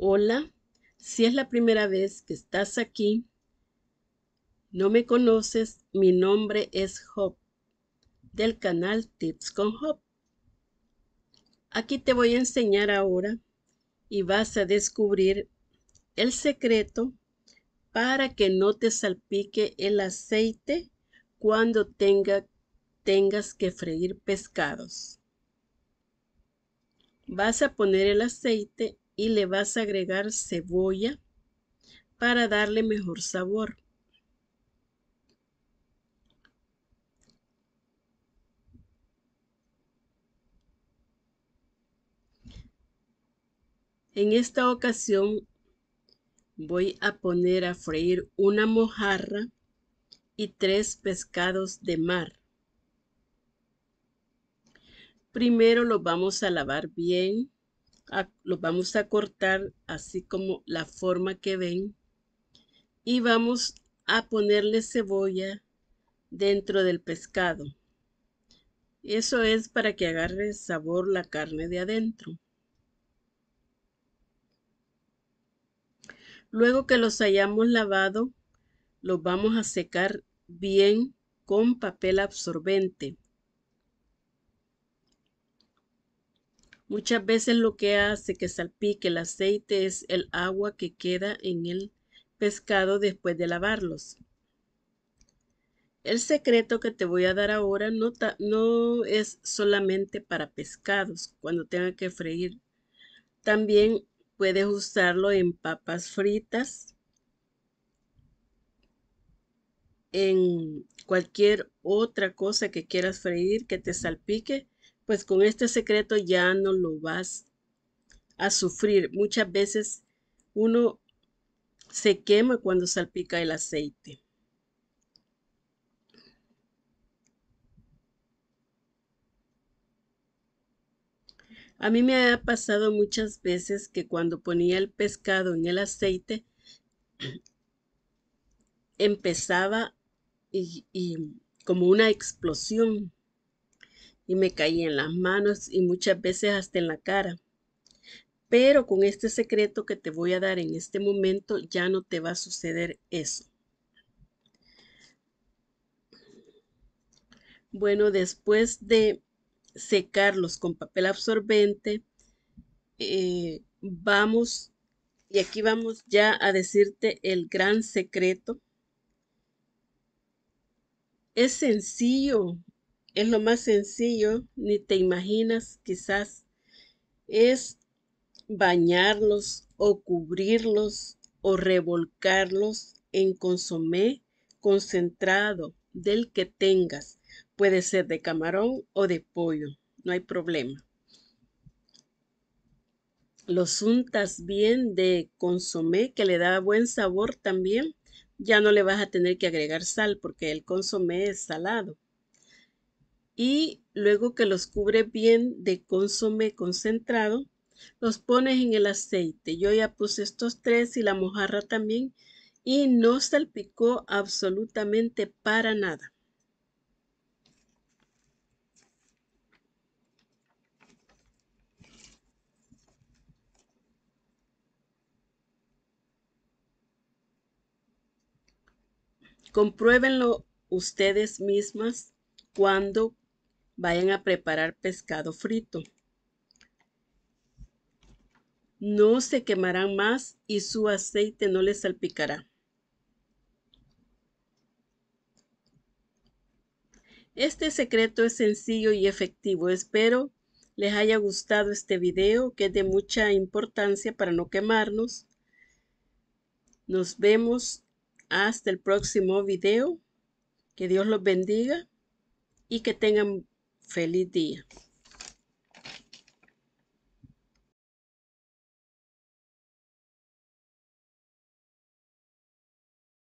Hola, si es la primera vez que estás aquí, no me conoces, mi nombre es Hop, del canal Tips con Hop. Aquí te voy a enseñar ahora y vas a descubrir el secreto para que no te salpique el aceite cuando tenga, tengas que freír pescados. Vas a poner el aceite y le vas a agregar cebolla para darle mejor sabor. En esta ocasión voy a poner a freír una mojarra y tres pescados de mar. Primero lo vamos a lavar bien los vamos a cortar así como la forma que ven y vamos a ponerle cebolla dentro del pescado. Eso es para que agarre sabor la carne de adentro. Luego que los hayamos lavado, los vamos a secar bien con papel absorbente Muchas veces lo que hace que salpique el aceite es el agua que queda en el pescado después de lavarlos. El secreto que te voy a dar ahora no, es solamente para pescados cuando tenga que freír. También puedes usarlo en papas fritas, en cualquier otra cosa que quieras freír que te salpique pues con este secreto ya no lo vas a sufrir. Muchas veces uno se quema cuando salpica el aceite. A mí me ha pasado muchas veces que cuando ponía el pescado en el aceite, empezaba y, como una explosión y me caí en las manos y muchas veces hasta en la cara. Pero con este secreto que te voy a dar en este momento ya no te va a suceder eso. Bueno, después de secarlos con papel absorbente, eh, vamos, y aquí vamos ya a decirte el gran secreto. Es sencillo, es lo más sencillo, ni te imaginas quizás, es bañarlos o cubrirlos o revolcarlos en consomé concentrado del que tengas. Puede ser de camarón o de pollo, no hay problema. Los untas bien de consomé que le da buen sabor también. Ya no le vas a tener que agregar sal porque el consomé es salado y luego que los cubre bien de consomé concentrado, los pones en el aceite. Yo ya puse estos tres y la mojarra también y no salpicó absolutamente para nada. Compruébenlo ustedes mismas cuando vayan a preparar pescado frito. No se quemarán más y su aceite no les salpicará. Este secreto es sencillo y efectivo. Espero les haya gustado este video que es de mucha importancia para no quemarnos. Nos vemos hasta el próximo video. Que Dios los bendiga y que tengan Feliz día.